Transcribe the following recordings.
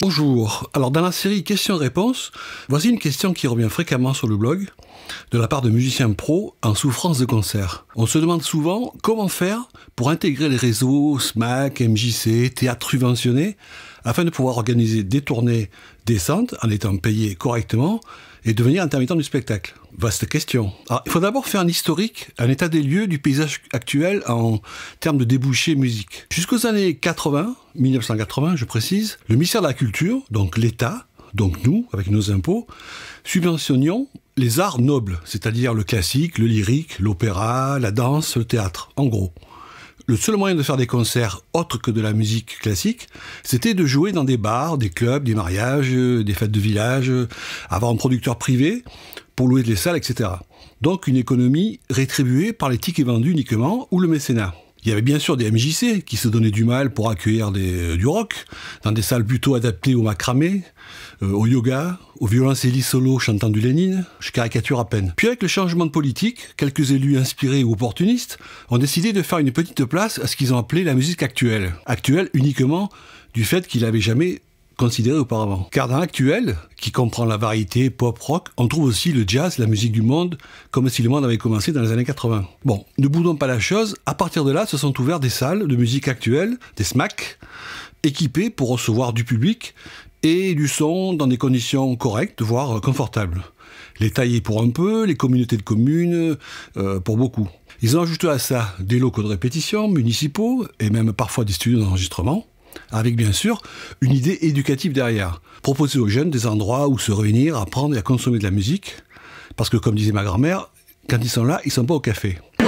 Bonjour. Alors dans la série questions-réponses, voici une question qui revient fréquemment sur le blog de la part de musiciens pros en souffrance de concert. On se demande souvent comment faire pour intégrer les réseaux SMAC, MJC, théâtre subventionné afin de pouvoir organiser des tournées décentes en étant payés correctement et devenir intermittent du spectacle Vaste question. Ah, il faut d'abord faire un historique, un état des lieux du paysage actuel en termes de débouchés musique. Jusqu'aux années 80, 1980 je précise, le ministère de la Culture, donc l'État, donc nous, avec nos impôts, subventionnions les arts nobles, c'est-à-dire le classique, le lyrique, l'opéra, la danse, le théâtre, en gros le seul moyen de faire des concerts autres que de la musique classique, c'était de jouer dans des bars, des clubs, des mariages, euh, des fêtes de village, euh, avoir un producteur privé pour louer des salles, etc. Donc une économie rétribuée par les tickets vendus uniquement ou le mécénat. Il y avait bien sûr des MJC qui se donnaient du mal pour accueillir des, euh, du rock, dans des salles plutôt adaptées au macramé, euh, au yoga, au violoncelliste solo chantant du Lénine, je caricature à peine. Puis avec le changement de politique, quelques élus inspirés ou opportunistes ont décidé de faire une petite place à ce qu'ils ont appelé la musique actuelle. Actuelle uniquement du fait qu'il n'avait jamais considéré auparavant. Car dans l'actuel, qui comprend la variété pop-rock, on trouve aussi le jazz, la musique du monde, comme si le monde avait commencé dans les années 80. Bon, ne boudons pas la chose, à partir de là se sont ouvertes des salles de musique actuelle, des SMAC, équipées pour recevoir du public et du son dans des conditions correctes, voire confortables. Les taillés pour un peu, les communautés de communes euh, pour beaucoup. Ils ont ajouté à ça des locaux de répétition municipaux et même parfois des studios d'enregistrement avec bien sûr une idée éducative derrière. Proposer aux jeunes des endroits où se réunir, apprendre et à consommer de la musique, parce que comme disait ma grand-mère, quand ils sont là, ils sont pas au café. Hein.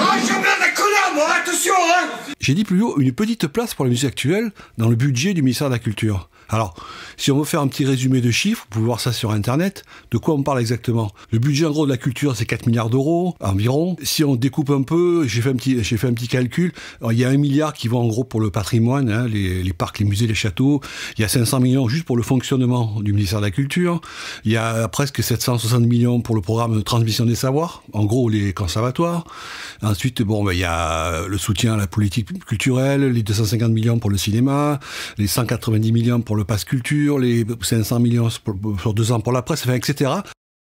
J'ai dit plus haut une petite place pour la musique actuelle dans le budget du ministère de la Culture. Alors, si on veut faire un petit résumé de chiffres, vous pouvez voir ça sur Internet, de quoi on parle exactement. Le budget en gros de la culture, c'est 4 milliards d'euros environ. Si on découpe un peu, j'ai fait, un petit, fait un petit calcul, il y a 1 milliard qui va en gros pour le patrimoine, hein, les, parcs, les musées, les châteaux. Il y a 500 millions juste pour le fonctionnement du ministère de la Culture. Il y a euh, presque 760 millions pour le programme de transmission des savoirs, en gros les conservatoires. Ensuite, bon, ben, il y a euh, le soutien à la politique culturelle, les 250 millions pour le cinéma, les 190 millions pour le pass culture, les 500 millions sur deux ans pour la presse, etc.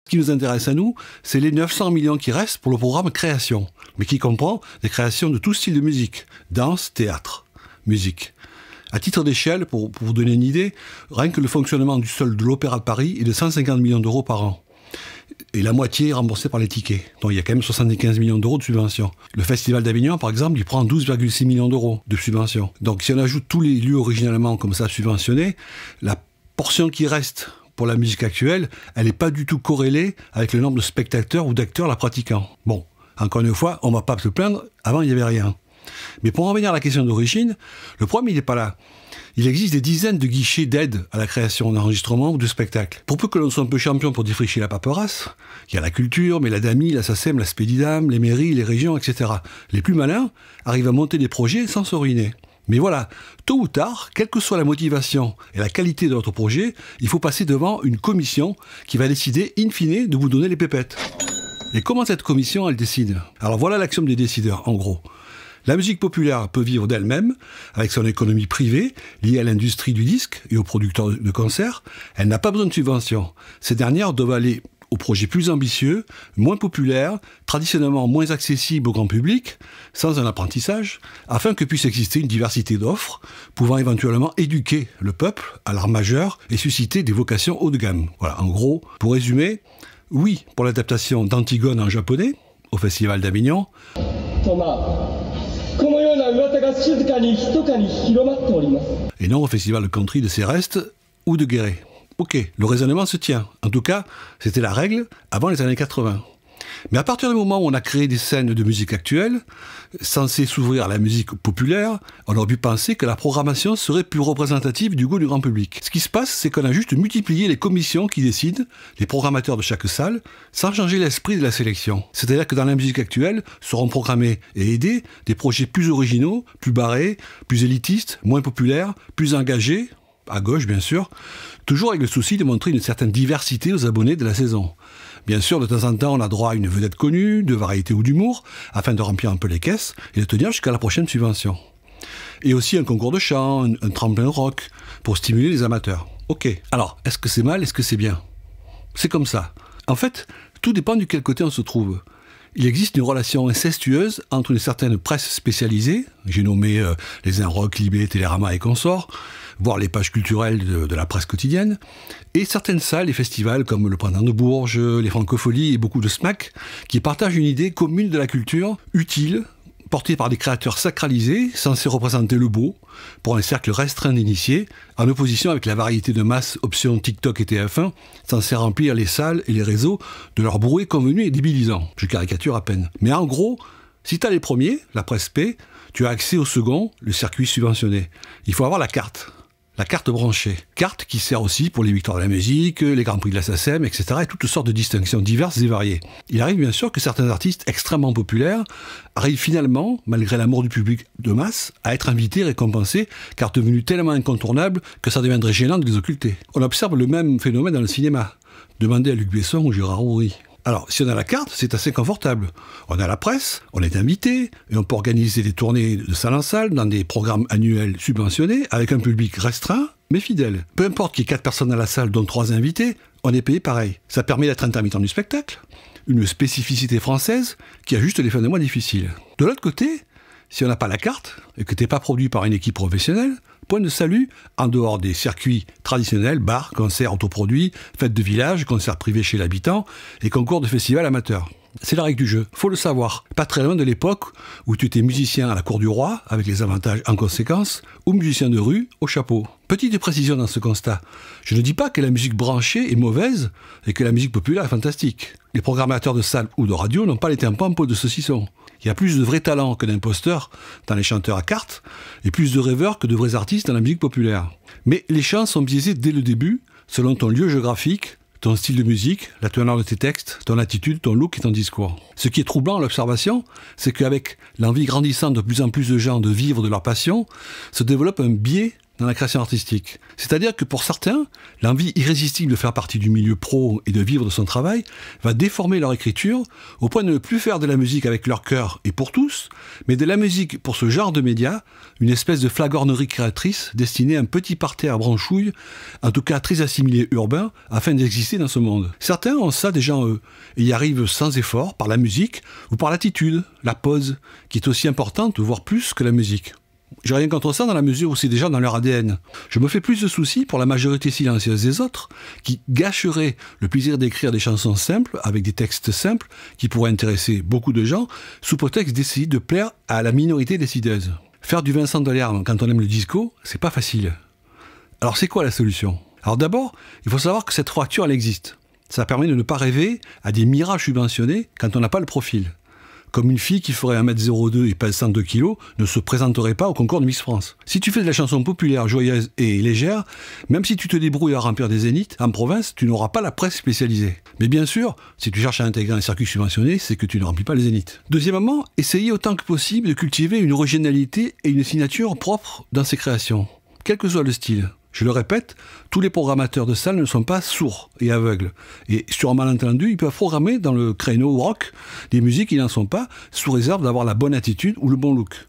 Ce qui nous intéresse à nous, c'est les 900 millions qui restent pour le programme création, mais qui comprend des créations de tout style de musique, danse, théâtre, musique. À titre d'échelle, pour, pour vous donner une idée, rien que le fonctionnement du sol de l'Opéra de Paris est de 150 millions d'euros par an et la moitié remboursée par les tickets. Donc il y a quand même 75 millions d'euros de subventions. Le Festival d'Avignon, par exemple, il prend 12,6 millions d'euros de subventions. Donc si on ajoute tous les lieux originalement comme ça subventionnés, la portion qui reste pour la musique actuelle, elle n'est pas du tout corrélée avec le nombre de spectateurs ou d'acteurs la pratiquant. Bon, encore une fois, on ne va pas se plaindre, avant il n'y avait rien. Mais pour revenir à la question d'origine, le problème, il n'est pas là. Il existe des dizaines de guichets d'aide à la création d'enregistrements ou de spectacles. Pour peu que l'on soit un peu champion pour défricher la paperasse, il y a la culture, mais la DAMI, la SACEM, la SPEDIDAM, les mairies, les régions, etc. Les plus malins arrivent à monter des projets sans se ruiner. Mais voilà, tôt ou tard, quelle que soit la motivation et la qualité de votre projet, il faut passer devant une commission qui va décider, in fine, de vous donner les pépettes. Et comment cette commission, elle décide Alors voilà l'axiome des décideurs, en gros. La musique populaire peut vivre d'elle-même, avec son économie privée, liée à l'industrie du disque et aux producteurs de concerts. Elle n'a pas besoin de subventions. Ces dernières doivent aller aux projets plus ambitieux, moins populaires, traditionnellement moins accessibles au grand public, sans un apprentissage, afin que puisse exister une diversité d'offres, pouvant éventuellement éduquer le peuple à l'art majeur et susciter des vocations haut de gamme. Voilà, en gros, pour résumer, oui pour l'adaptation d'Antigone en japonais, au Festival d'Avignon. Et non au festival de country de Céreste ou de Guéret. Ok, le raisonnement se tient. En tout cas, c'était la règle avant les années 80. Mais à partir du moment où on a créé des scènes de musique actuelle, censées s'ouvrir à la musique populaire, on aurait pu penser que la programmation serait plus représentative du goût du grand public. Ce qui se passe, c'est qu'on a juste multiplié les commissions qui décident, les programmateurs de chaque salle, sans changer l'esprit de la sélection. C'est-à-dire que dans la musique actuelle, seront programmés et aidés des projets plus originaux, plus barrés, plus élitistes, moins populaires, plus engagés, à gauche bien sûr, toujours avec le souci de montrer une certaine diversité aux abonnés de la saison. Bien sûr, de temps en temps, on a droit à une vedette connue, de variété ou d'humour, afin de remplir un peu les caisses et de tenir jusqu'à la prochaine subvention. Et aussi un concours de chant, un, tremplin rock, pour stimuler les amateurs. Ok, alors, est-ce que c'est mal, est-ce que c'est bien C'est comme ça. En fait, tout dépend du quel côté on se trouve il existe une relation incestueuse entre une certaine presse spécialisée, j'ai nommé euh, les Inrocks, Libé, Télérama et consorts, voire les pages culturelles de, la presse quotidienne, et certaines salles et festivals comme le Printemps de Bourges, les Francopholies et beaucoup de SMAC, qui partagent une idée commune de la culture, utile, portée par des créateurs sacralisés, censés représenter le beau, pour un cercle restreint d'initiés, en opposition avec la variété de masse options TikTok et TF1, censés remplir les salles et les réseaux de leur brouet convenu et débilisant. Je caricature à peine. Mais en gros, si tu as les premiers, la presse P, tu as accès au second, le circuit subventionné. Il faut avoir la carte la carte branchée. Carte qui sert aussi pour les victoires de la musique, les grands prix de la SACEM, etc. et toutes sortes de distinctions diverses et variées. Il arrive bien sûr que certains artistes extrêmement populaires arrivent finalement, malgré l'amour du public de masse, à être invités, récompensés, car devenus tellement incontournables que ça deviendrait gênant de les occulter. On observe le même phénomène dans le cinéma. Demandez à Luc Besson ou Gérard alors, si on a la carte, c'est assez confortable. On a la presse, on est invité, et on peut organiser des tournées de salle en salle dans des programmes annuels subventionnés, avec un public restreint, mais fidèle. Peu importe qu'il y ait 4 personnes à la salle, dont 3 invités, on est payé pareil. Ça permet d'être intermittent du spectacle, une spécificité française qui ajuste les fins de mois difficiles. De l'autre côté, si on n'a pas la carte, et que t'es pas produit par une équipe professionnelle, Point de salut, en dehors des circuits traditionnels, bars, concerts autoproduits, fêtes de village, concerts privés chez l'habitant et concours de festivals amateurs. C'est la règle du jeu, faut le savoir. Pas très loin de l'époque où tu étais musicien à la cour du roi, avec les avantages en conséquence, ou musicien de rue au chapeau. Petite précision dans ce constat. Je ne dis pas que la musique branchée est mauvaise et que la musique populaire est fantastique. Les programmateurs de salles ou de radio n'ont pas les pompeux de saucisson. Il y a plus de vrais talents que d'imposteurs dans les chanteurs à cartes, et plus de rêveurs que de vrais artistes dans la musique populaire. Mais les chants sont biaisés dès le début, selon ton lieu géographique, ton style de musique, la teneur de tes textes, ton attitude, ton look et ton discours. Ce qui est troublant à l'observation, c'est qu'avec l'envie grandissante de plus en plus de gens de vivre de leur passion, se développe un biais dans la création artistique. C'est-à-dire que pour certains, l'envie irrésistible de faire partie du milieu pro et de vivre de son travail va déformer leur écriture au point de ne plus faire de la musique avec leur cœur et pour tous, mais de la musique pour ce genre de média, une espèce de flagornerie créatrice destinée à un petit parterre à branchouille, en tout cas très assimilé urbain, afin d'exister dans ce monde. Certains ont ça déjà eux et y arrivent sans effort par la musique ou par l'attitude, la pose, qui est aussi importante, voire plus que la musique. J'ai rien contre ça dans la mesure où c'est déjà dans leur ADN. Je me fais plus de soucis pour la majorité silencieuse des autres qui gâcheraient le plaisir d'écrire des chansons simples avec des textes simples qui pourraient intéresser beaucoup de gens sous prétexte d'essayer de plaire à la minorité décideuse. Faire du Vincent Delerme quand on aime le disco, c'est pas facile. Alors c'est quoi la solution Alors d'abord, il faut savoir que cette fracture elle existe. Ça permet de ne pas rêver à des mirages subventionnés quand on n'a pas le profil comme une fille qui ferait 1m02 et pèse 102 kg ne se présenterait pas au concours de Miss France. Si tu fais de la chanson populaire, joyeuse et légère, même si tu te débrouilles à remplir des zéniths, en province, tu n'auras pas la presse spécialisée. Mais bien sûr, si tu cherches à intégrer un circuit subventionné, c'est que tu ne remplis pas les zéniths. Deuxièmement, essayez autant que possible de cultiver une originalité et une signature propre dans ses créations, quel que soit le style. Je le répète, tous les programmateurs de salle ne sont pas sourds et aveugles. Et sur un malentendu, ils peuvent programmer dans le créneau rock des musiques qui n'en sont pas, sous réserve d'avoir la bonne attitude ou le bon look.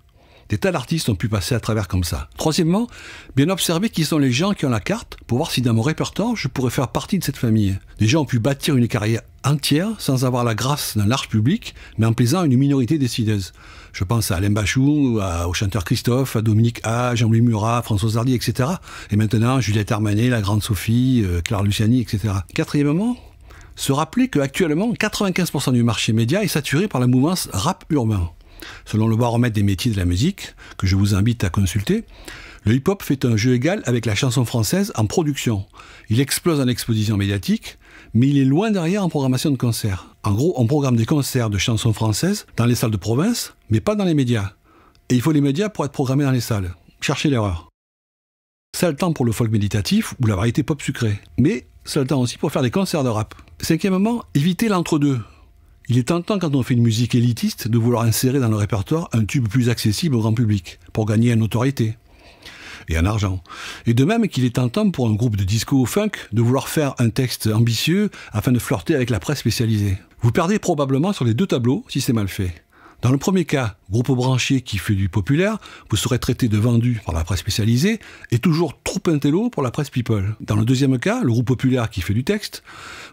Des tas d'artistes ont pu passer à travers comme ça. Troisièmement, bien observer qui sont les gens qui ont la carte pour voir si dans mon répertoire je pourrais faire partie de cette famille. Des gens ont pu bâtir une carrière entière sans avoir la grâce d'un large public, mais en plaisant à une minorité décideuse. Je pense à Alain Bachou, au chanteur Christophe, à Dominique A, Jean-Louis Murat, François Zardy, etc. Et maintenant, Juliette Armanet, la Grande Sophie, euh, Claire Luciani, etc. Quatrièmement, se rappeler qu'actuellement, 95% du marché média est saturé par la mouvance rap urbain. Selon le baromètre des métiers de la musique, que je vous invite à consulter, le hip-hop fait un jeu égal avec la chanson française en production. Il explose en exposition médiatique, mais il est loin derrière en programmation de concerts. En gros, on programme des concerts de chansons françaises dans les salles de province, mais pas dans les médias. Et il faut les médias pour être programmés dans les salles. Cherchez l'erreur. C'est le temps pour le folk méditatif ou la variété pop sucrée. Mais c'est le temps aussi pour faire des concerts de rap. Cinquièmement, éviter l'entre-deux. Il est tentant, quand on fait une musique élitiste, de vouloir insérer dans le répertoire un tube plus accessible au grand public, pour gagner en notoriété et en argent. Et de même qu'il est tentant pour un groupe de disco ou funk de vouloir faire un texte ambitieux afin de flirter avec la presse spécialisée. Vous perdez probablement sur les deux tableaux si c'est mal fait. Dans le premier cas, groupe branchier qui fait du populaire, vous serez traité de vendu par la presse spécialisée et toujours trop intello pour la presse people. Dans le deuxième cas, le groupe populaire qui fait du texte,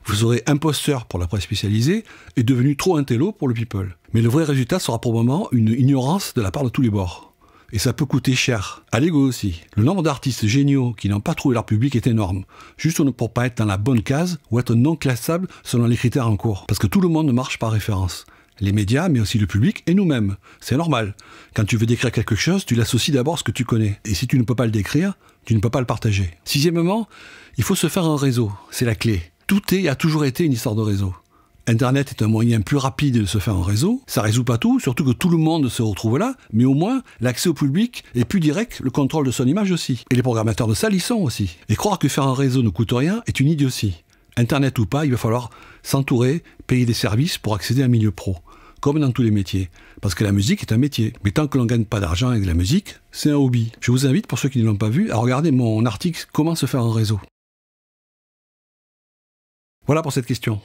vous serez imposteur pour la presse spécialisée et devenu trop intello pour le people. Mais le vrai résultat sera probablement une ignorance de la part de tous les bords et ça peut coûter cher. À l'ego aussi. Le nombre d'artistes géniaux qui n'ont pas trouvé leur public est énorme, juste pour pas être dans la bonne case ou être non classable selon les critères en cours. Parce que tout le monde marche par référence les médias, mais aussi le public et nous-mêmes. C'est normal. Quand tu veux décrire quelque chose, tu l'associes d'abord à ce que tu connais. Et si tu ne peux pas le décrire, tu ne peux pas le partager. Sixièmement, il faut se faire un réseau. C'est la clé. Tout est, a toujours été une histoire de réseau. Internet est un moyen plus rapide de se faire un réseau. Ça résout pas tout, surtout que tout le monde se retrouve là, mais au moins l'accès au public est plus direct, le contrôle de son image aussi. Et les programmateurs de salle y sont aussi. Et croire que faire un réseau ne coûte rien est une idiotie. Internet ou pas, il va falloir s'entourer, payer des services pour accéder à un milieu pro comme dans tous les métiers. Parce que la musique est un métier. Mais tant que l'on ne gagne pas d'argent avec la musique, c'est un hobby. Je vous invite, pour ceux qui ne l'ont pas vu, à regarder mon article Comment se faire un réseau. Voilà pour cette question.